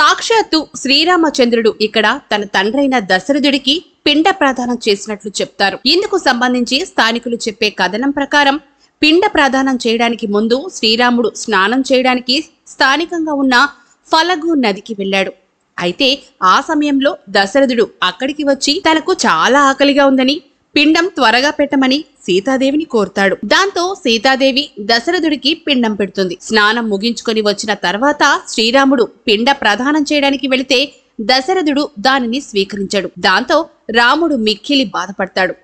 సాక్షాత్తు శ్రీరామచంద్రుడు ఇక్కడ తన తండ్రైన దశరథుడికి పిండ ప్రదానం చేసినట్లు చెప్తారు ఇందుకు సంబంధించి స్థానికులు చెప్పే కథనం ప్రకారం పిండ ప్రదానం చేయడానికి ముందు శ్రీరాముడు స్నానం చేయడానికి స్థానికంగా ఉన్న ఫలగు నదికి వెళ్ళాడు అయితే ఆ సమయంలో దశరథుడు అక్కడికి వచ్చి తనకు చాలా ఆకలిగా ఉందని పిండం త్వరగా పెట్టమని సీతాదేవిని కోరుతాడు దాంతో సీతాదేవి దశరథుడికి పిండం పెడుతుంది స్నానం ముగించుకొని వచ్చిన తర్వాత శ్రీరాముడు పిండ ప్రదానం చేయడానికి వెళితే దశరథుడు దానిని స్వీకరించాడు దాంతో రాముడు మిక్కిలి బాధపడతాడు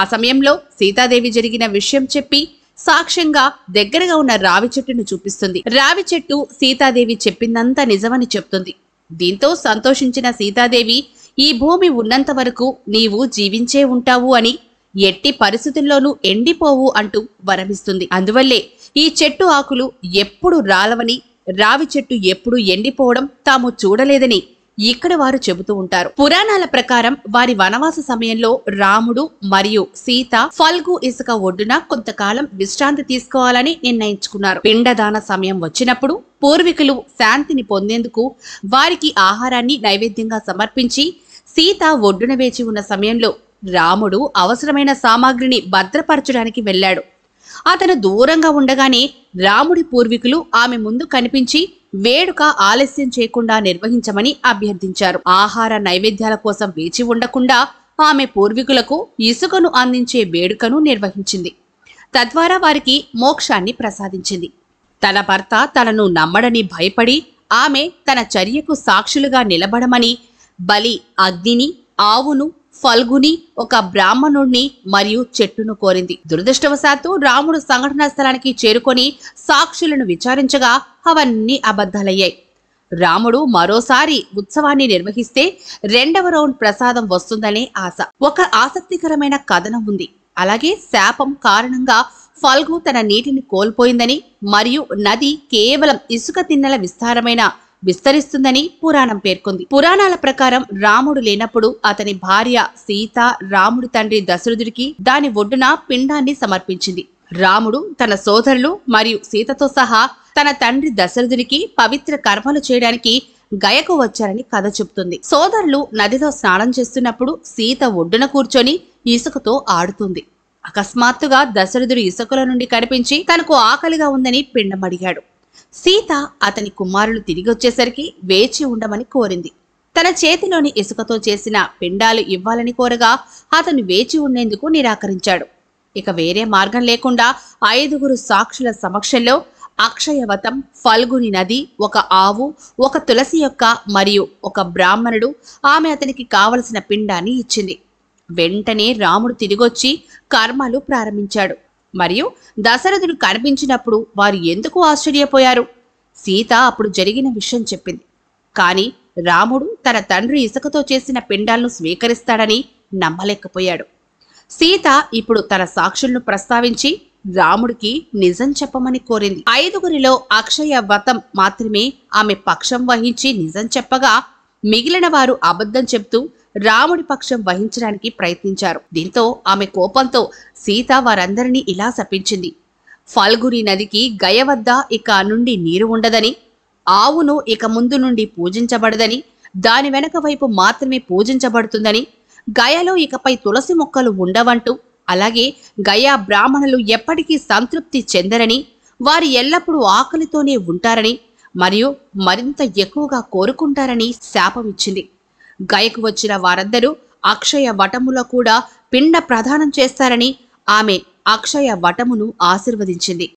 ఆ సమయంలో సీతాదేవి జరిగిన విషయం చెప్పి సాక్ష్యంగా దగ్గరగా ఉన్న రావి చెట్టును చూపిస్తుంది రావి చెట్టు సీతాదేవి చెప్పిందంతా నిజమని చెప్తుంది దీంతో సంతోషించిన సీతాదేవి ఈ భూమి ఉన్నంత వరకు నీవు జీవించే ఉంటావు అని ఎట్టి పరిస్థితుల్లోనూ ఎండిపోవు అంటూ వరమిస్తుంది అందువల్లే ఈ చెట్టు ఆకులు ఎప్పుడు రాలవని రావి చెట్టు ఎప్పుడు ఎండిపోవడం తాము చూడలేదని ఇక్కడ వారు చెబుతూ ఉంటారు పురాణాల ప్రకారం వారి వనవాస సమయంలో రాముడు మరియు సీత ఫల్గు ఇసుక ఒడ్డున కొంతకాలం విశ్రాంతి తీసుకోవాలని నిర్ణయించుకున్నారు పిండదాన సమయం వచ్చినప్పుడు పూర్వీకులు శాంతిని పొందేందుకు వారికి ఆహారాన్ని నైవేద్యంగా సమర్పించి సీత ఒడ్డున వేచి ఉన్న సమయంలో రాముడు అవసరమైన సామాగ్రిని భద్రపరచడానికి వెళ్ళాడు అతను దూరంగా ఉండగానే రాముడి పూర్వీకులు ఆమె ముందు కనిపించి వేడుక ఆలస్యం చేయకుండా నిర్వహించమని అభ్యర్థించారు ఆహార నైవేద్యాల కోసం వేచి ఉండకుండా ఆమె పూర్వీకులకు ఇసుకను అందించే వేడుకను నిర్వహించింది తద్వారా వారికి మోక్షాన్ని ప్రసాదించింది తన భర్త తనను నమ్మడని భయపడి ఆమె తన చర్యకు సాక్షులుగా నిలబడమని బలి అగ్నిని ఆవును ఫల్గుని ఒక బ్రాహ్మణుణ్ణి మరియు చెట్టును కోరింది దురదృష్టవశాత్తు రాముడు సంఘటనా స్థలానికి చేరుకొని సాక్షులను విచారించగా అవన్నీ అబద్ధాలయ్యాయి రాముడు మరోసారి ఉత్సవాన్ని నిర్వహిస్తే రెండవ రౌండ్ ప్రసాదం వస్తుందనే ఆశ ఒక ఆసక్తికరమైన కథనం ఉంది అలాగే శాపం కారణంగా ఫల్గు తన నీటిని కోల్పోయిందని మరియు నది కేవలం ఇసుక తిన్నెల విస్తారమైన విస్తరిస్తుందని పురాణం పేర్కొంది పురాణాల ప్రకారం రాముడు లేనప్పుడు అతని భార్య సీత రాముడి తండ్రి దశరథుడికి దాని ఒడ్డున పిండాన్ని సమర్పించింది రాముడు తన సోదరులు మరియు సీతతో సహా తన తండ్రి దశరథుడికి పవిత్ర కర్మలు చేయడానికి గయకు వచ్చారని కథ చెబుతుంది సోదరులు నదిలో స్నానం చేస్తున్నప్పుడు సీత ఒడ్డున కూర్చొని ఇసుకతో ఆడుతుంది అకస్మాత్తుగా దశరథుడు ఇసుకల నుండి కనిపించి తనకు ఆకలిగా ఉందని పిండమడిగాడు సీత అతని కుమారులు తిరిగొచ్చేసరికి వేచి ఉండమని కోరింది తన చేతిలోని ఇసుకతో చేసిన పిండాలు ఇవ్వాలని కోరగా అతను వేచి ఉండేందుకు నిరాకరించాడు ఇక వేరే మార్గం లేకుండా ఐదుగురు సాక్షుల సమక్షంలో అక్షయవతం ఫల్గుని నది ఒక ఆవు ఒక తులసి యొక్క మరియు ఒక బ్రాహ్మణుడు ఆమె అతనికి కావలసిన పిండాన్ని ఇచ్చింది వెంటనే రాముడు తిరిగొచ్చి కర్మలు ప్రారంభించాడు మరియు దశరథుడు కనిపించినప్పుడు వారు ఎందుకు ఆశ్చర్యపోయారు సీత అప్పుడు జరిగిన విషయం చెప్పింది కానీ రాముడు తన తండ్రి ఇసుకతో చేసిన పిండాలను స్వీకరిస్తాడని నమ్మలేకపోయాడు సీత ఇప్పుడు తన సాక్షులను ప్రస్తావించి రాముడికి నిజం చెప్పమని కోరింది ఐదుగురిలో అక్షయ వ్రతం మాత్రమే ఆమె పక్షం వహించి నిజం చెప్పగా మిగిలిన వారు అబద్ధం చెప్తూ రాముడి పక్షం వహించడానికి ప్రయత్నించారు దీంతో ఆమె కోపంతో సీత వారందరినీ ఇలా శపించింది ఫాల్గుని నదికి గయ వద్ద ఇక నుండి నీరు ఉండదని ఆవును ఇక ముందు నుండి పూజించబడదని దాని వెనక వైపు మాత్రమే పూజించబడుతుందని గయలో ఇకపై తులసి మొక్కలు ఉండవంటూ అలాగే గయా బ్రాహ్మణులు ఎప్పటికీ సంతృప్తి చెందరని వారు ఎల్లప్పుడూ ఆకలితోనే ఉంటారని మరియు మరింత ఎక్కువగా కోరుకుంటారని శాపమిచ్చింది గయకు వచ్చిన వారందరూ అక్షయ వటములో కూడా పిండ ప్రదానం చేస్తారని ఆమె అక్షయ వటమును ఆశీర్వదించింది